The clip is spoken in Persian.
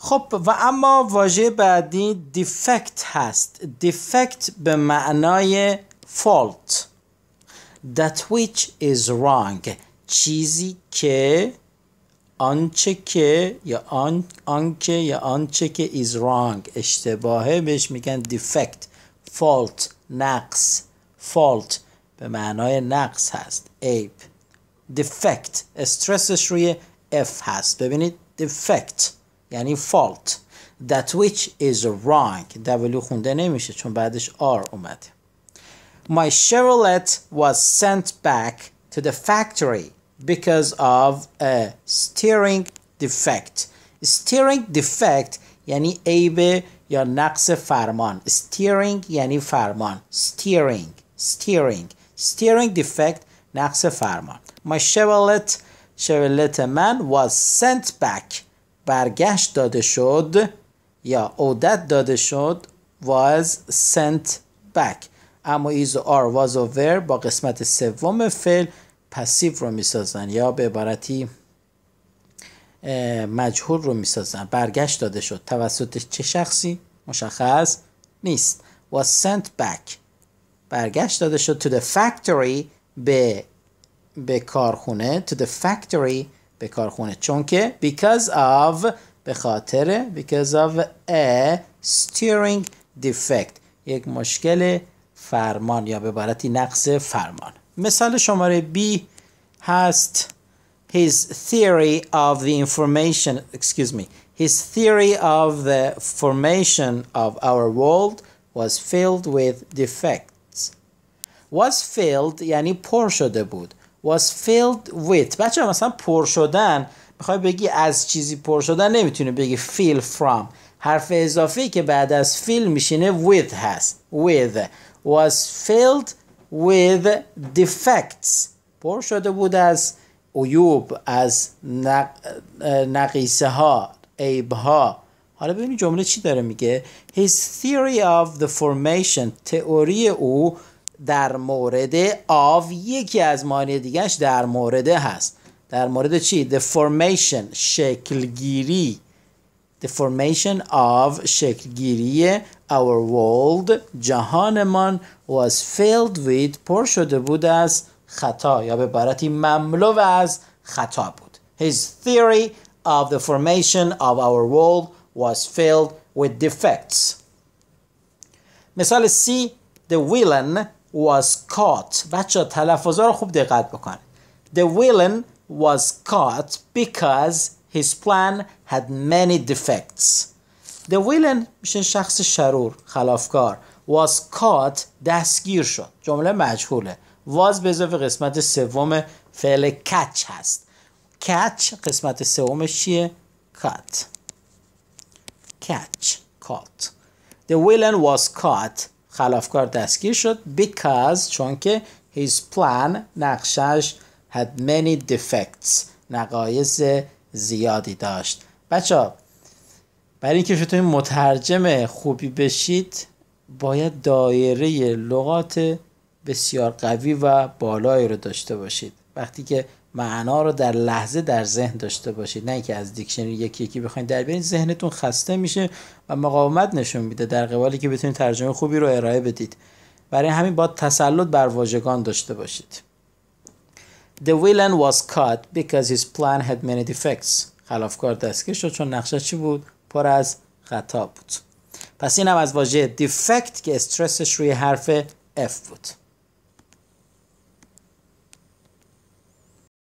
خب و اما واژه بعدی دیفکت هست دیفکت به معنای فالت that which is wrong چیزی که آنچه که یا آن آنکه یا آنچه که is wrong اشتباهه بهش میگن دیفکت فالت نقص فالت به معنای نقص هست Ape. دیفکت استرسش روی f هست ببینید defect یعنی fault that which is wrong دبلیو خونده نمیشه چون بعدش r اومده My Chevrolet was sent back to the factory because of a steering defect steering defect یعنی عیب یا نقص فرمان steering یعنی فرمان steering steering steering defect نقص فرمان My Chevrolet Chevrolet man was sent back برگشت داده شد یا عودت داده شد was sent back اما is or was over با قسمت سوم فعل پسیو رو میسازن یا به عبارتی مجهول رو میسازن برگشت داده شد توسط چه شخصی مشخص نیست was sent back برگشت داده شد to the factory به به کارخونه to the factory به کارخونه چون که because of به خاطر because of a steering defect یک مشکل فرمان یا به عبارتی نقص فرمان مثال شماره B هست his theory of the information excuse me his theory of the formation of our world was filled with defects was filled یعنی پر شده بود was filled with بچه مثلا پر شدن میخوای بگی از چیزی پر شدن نمیتونه بگی fill from حرف اضافی که بعد از fill میشینه with هست with was filled with defects پر شده بود از عیوب از نق... نقیصه ها عیب ها حالا ببینید جمله چی داره میگه His theory of the formation تئوری او در مورد آف یکی از معانی دیگهش در مورد هست در مورد چی؟ The formation شکلگیری The formation of شکلگیری our world جهانمان was filled with پر شده بود از خطا یا به عبارتی مملو از خطا بود His theory of the formation of our world was filled with defects مثال C The villain was caught بچه تلفظ رو خوب دقت بکن The villain was caught because his plan had many defects The villain میشه شخص شرور خلافکار was caught دستگیر شد جمله مجهوله was به اضافه قسمت سوم فعل catch هست catch قسمت سومش چیه cut catch caught The villain was caught خلافکار دستگیر شد because چون که his plan نقشش had many defects نقایز زیادی داشت بچه ها برای اینکه شما مترجم خوبی بشید باید دایره لغات بسیار قوی و بالایی رو داشته باشید وقتی که معنا رو در لحظه در ذهن داشته باشید نه اینکه از دیکشنری یکی یکی بخواید در بیارید ذهنتون خسته میشه و مقاومت نشون میده در قبالی که بتونید ترجمه خوبی رو ارائه بدید برای همین با تسلط بر واژگان داشته باشید The villain was caught because his plan had many defects. خلافکار دستگیر شد چون نقشه چی بود؟ پر از خطا بود. پس این هم از واژه defect که استرسش روی حرف F بود.